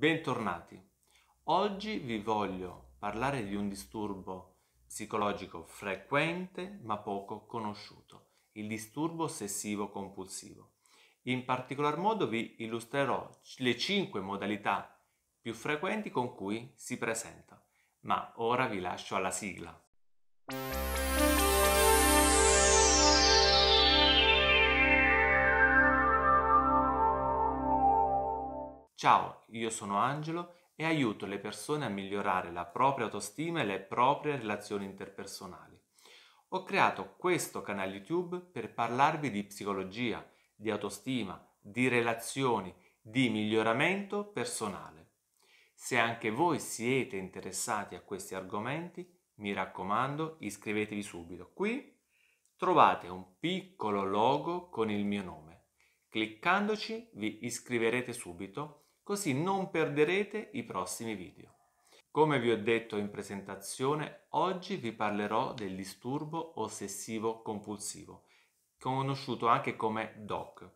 Bentornati. Oggi vi voglio parlare di un disturbo psicologico frequente ma poco conosciuto, il disturbo ossessivo compulsivo. In particolar modo vi illustrerò le cinque modalità più frequenti con cui si presenta, ma ora vi lascio alla sigla. Ciao, io sono Angelo e aiuto le persone a migliorare la propria autostima e le proprie relazioni interpersonali. Ho creato questo canale YouTube per parlarvi di psicologia, di autostima, di relazioni, di miglioramento personale. Se anche voi siete interessati a questi argomenti, mi raccomando, iscrivetevi subito. Qui trovate un piccolo logo con il mio nome. Cliccandoci vi iscriverete subito così non perderete i prossimi video. Come vi ho detto in presentazione, oggi vi parlerò del disturbo ossessivo compulsivo, conosciuto anche come DOC.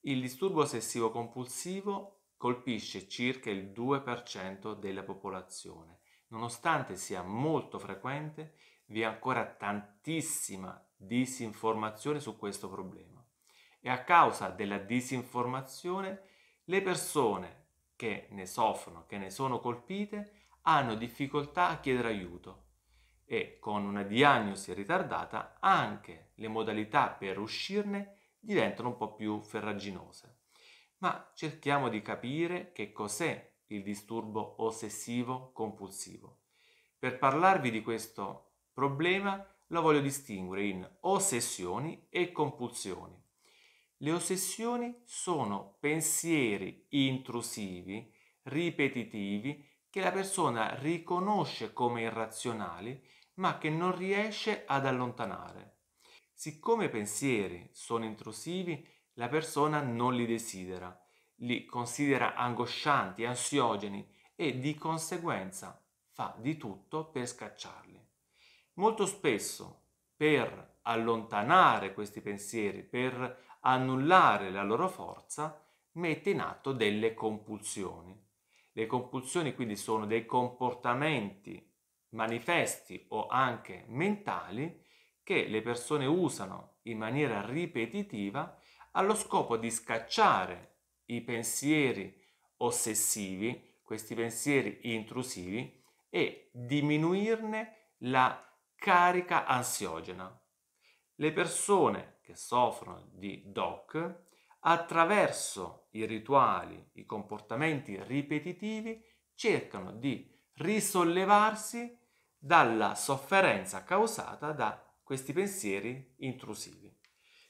Il disturbo ossessivo compulsivo colpisce circa il 2% della popolazione. Nonostante sia molto frequente, vi è ancora tantissima disinformazione su questo problema. E a causa della disinformazione le persone che ne soffrono, che ne sono colpite, hanno difficoltà a chiedere aiuto e con una diagnosi ritardata anche le modalità per uscirne diventano un po' più ferraginose. Ma cerchiamo di capire che cos'è il disturbo ossessivo compulsivo. Per parlarvi di questo problema lo voglio distinguere in ossessioni e compulsioni. Le ossessioni sono pensieri intrusivi, ripetitivi, che la persona riconosce come irrazionali, ma che non riesce ad allontanare. Siccome i pensieri sono intrusivi, la persona non li desidera, li considera angoscianti, ansiogeni e di conseguenza fa di tutto per scacciarli. Molto spesso per allontanare questi pensieri, per annullare la loro forza mette in atto delle compulsioni. Le compulsioni quindi sono dei comportamenti manifesti o anche mentali che le persone usano in maniera ripetitiva allo scopo di scacciare i pensieri ossessivi, questi pensieri intrusivi e diminuirne la carica ansiogena. Le persone che soffrono di DOC attraverso i rituali, i comportamenti ripetitivi cercano di risollevarsi dalla sofferenza causata da questi pensieri intrusivi.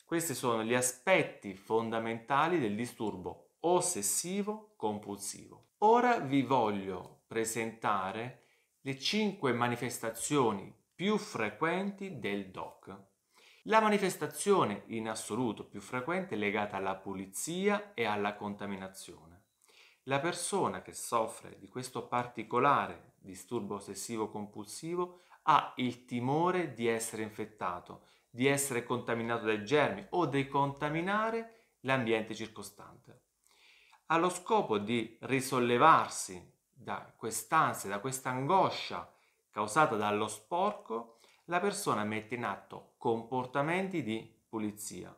Questi sono gli aspetti fondamentali del disturbo ossessivo compulsivo. Ora vi voglio presentare le cinque manifestazioni più frequenti del DOC. La manifestazione in assoluto più frequente è legata alla pulizia e alla contaminazione. La persona che soffre di questo particolare disturbo ossessivo compulsivo ha il timore di essere infettato, di essere contaminato dai germi o di contaminare l'ambiente circostante. Allo scopo di risollevarsi da quest'ansia, da questa angoscia causata dallo sporco, la persona mette in atto comportamenti di pulizia,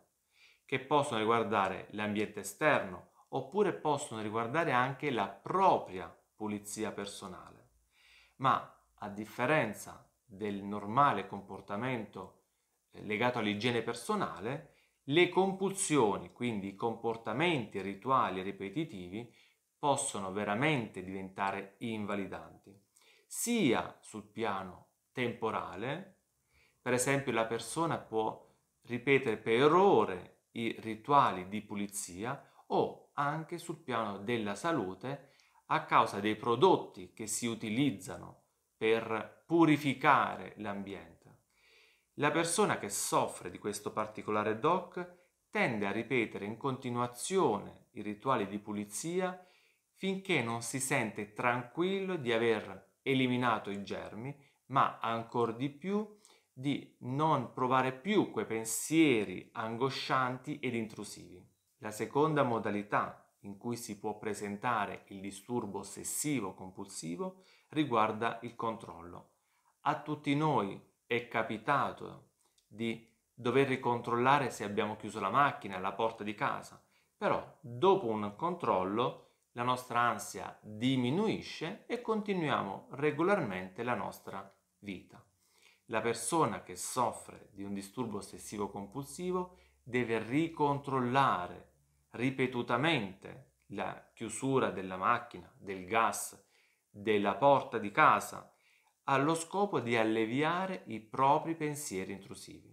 che possono riguardare l'ambiente esterno oppure possono riguardare anche la propria pulizia personale. Ma a differenza del normale comportamento eh, legato all'igiene personale, le compulsioni, quindi i comportamenti rituali e ripetitivi, possono veramente diventare invalidanti, sia sul piano temporale, per esempio la persona può ripetere per ore i rituali di pulizia o anche sul piano della salute a causa dei prodotti che si utilizzano per purificare l'ambiente. La persona che soffre di questo particolare DOC tende a ripetere in continuazione i rituali di pulizia finché non si sente tranquillo di aver eliminato i germi, ma ancor di più di non provare più quei pensieri angoscianti ed intrusivi. La seconda modalità in cui si può presentare il disturbo ossessivo compulsivo riguarda il controllo. A tutti noi è capitato di dover ricontrollare se abbiamo chiuso la macchina, la porta di casa, però dopo un controllo la nostra ansia diminuisce e continuiamo regolarmente la nostra vita la persona che soffre di un disturbo ossessivo compulsivo deve ricontrollare ripetutamente la chiusura della macchina, del gas, della porta di casa, allo scopo di alleviare i propri pensieri intrusivi.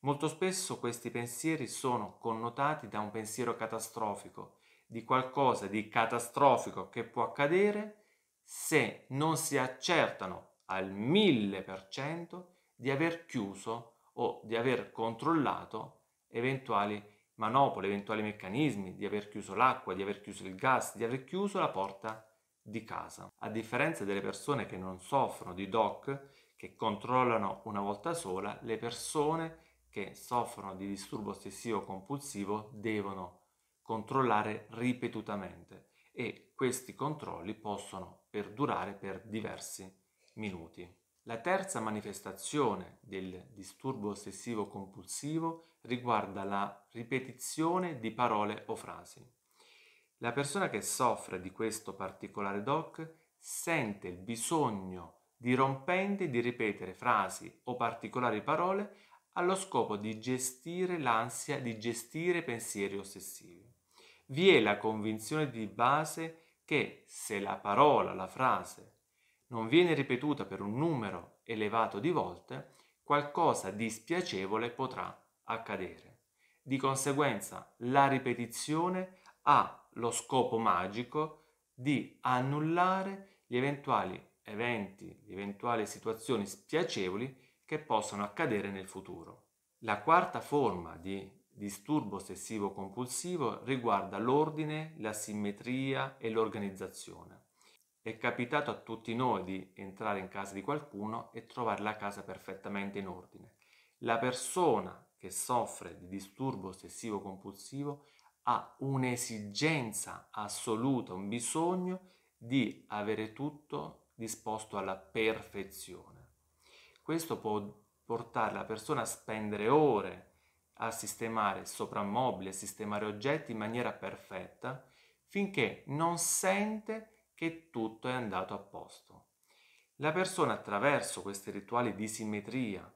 Molto spesso questi pensieri sono connotati da un pensiero catastrofico, di qualcosa di catastrofico che può accadere se non si accertano al 1000% di aver chiuso o di aver controllato eventuali manopole, eventuali meccanismi, di aver chiuso l'acqua, di aver chiuso il gas, di aver chiuso la porta di casa. A differenza delle persone che non soffrono di DOC, che controllano una volta sola, le persone che soffrono di disturbo ossessivo compulsivo devono controllare ripetutamente e questi controlli possono perdurare per diversi anni minuti. La terza manifestazione del disturbo ossessivo compulsivo riguarda la ripetizione di parole o frasi. La persona che soffre di questo particolare DOC sente il bisogno rompente di ripetere frasi o particolari parole allo scopo di gestire l'ansia di gestire pensieri ossessivi. Vi è la convinzione di base che se la parola, la frase non viene ripetuta per un numero elevato di volte, qualcosa di spiacevole potrà accadere. Di conseguenza la ripetizione ha lo scopo magico di annullare gli eventuali eventi, le eventuali situazioni spiacevoli che possono accadere nel futuro. La quarta forma di disturbo ossessivo compulsivo riguarda l'ordine, la simmetria e l'organizzazione. È capitato a tutti noi di entrare in casa di qualcuno e trovare la casa perfettamente in ordine. La persona che soffre di disturbo ossessivo compulsivo ha un'esigenza assoluta, un bisogno di avere tutto disposto alla perfezione. Questo può portare la persona a spendere ore a sistemare soprammobili, a sistemare oggetti in maniera perfetta, finché non sente che che tutto è andato a posto. La persona attraverso questi rituali di simmetria,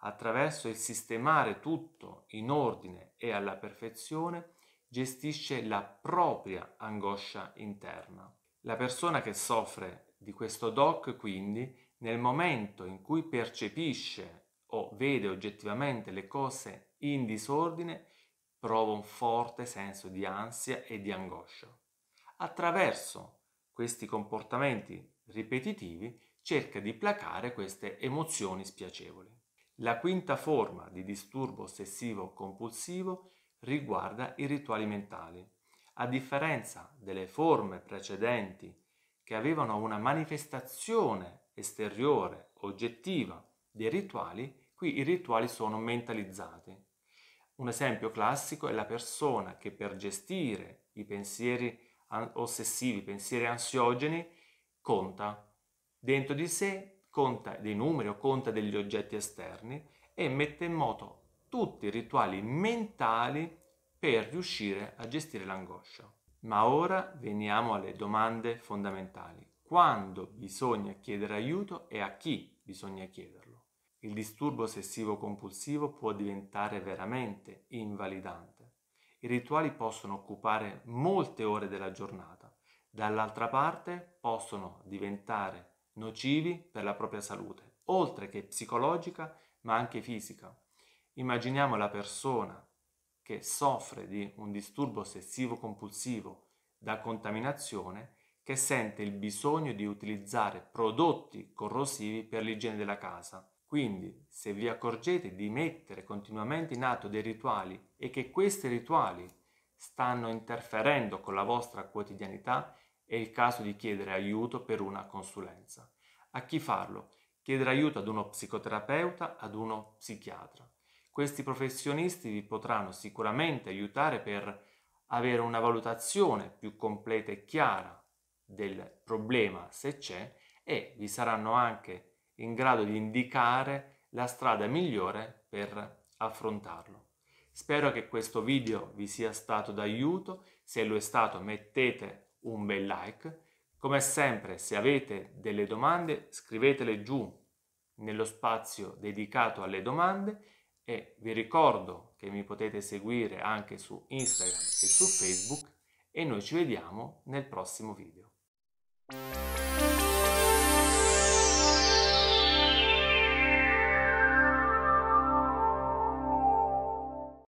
attraverso il sistemare tutto in ordine e alla perfezione, gestisce la propria angoscia interna. La persona che soffre di questo DOC quindi nel momento in cui percepisce o vede oggettivamente le cose in disordine, prova un forte senso di ansia e di angoscia. Attraverso questi comportamenti ripetitivi cerca di placare queste emozioni spiacevoli. La quinta forma di disturbo ossessivo compulsivo riguarda i rituali mentali. A differenza delle forme precedenti che avevano una manifestazione esteriore, oggettiva, dei rituali, qui i rituali sono mentalizzati. Un esempio classico è la persona che per gestire i pensieri ossessivi, pensieri ansiogeni, conta dentro di sé, conta dei numeri o conta degli oggetti esterni e mette in moto tutti i rituali mentali per riuscire a gestire l'angoscia. Ma ora veniamo alle domande fondamentali. Quando bisogna chiedere aiuto e a chi bisogna chiederlo? Il disturbo ossessivo compulsivo può diventare veramente invalidante i rituali possono occupare molte ore della giornata, dall'altra parte possono diventare nocivi per la propria salute, oltre che psicologica ma anche fisica. Immaginiamo la persona che soffre di un disturbo ossessivo compulsivo da contaminazione che sente il bisogno di utilizzare prodotti corrosivi per l'igiene della casa quindi, se vi accorgete di mettere continuamente in atto dei rituali e che questi rituali stanno interferendo con la vostra quotidianità, è il caso di chiedere aiuto per una consulenza. A chi farlo? Chiedere aiuto ad uno psicoterapeuta, ad uno psichiatra. Questi professionisti vi potranno sicuramente aiutare per avere una valutazione più completa e chiara del problema se c'è e vi saranno anche in grado di indicare la strada migliore per affrontarlo. Spero che questo video vi sia stato d'aiuto, se lo è stato mettete un bel like. Come sempre, se avete delle domande, scrivetele giù nello spazio dedicato alle domande e vi ricordo che mi potete seguire anche su Instagram e su Facebook e noi ci vediamo nel prossimo video.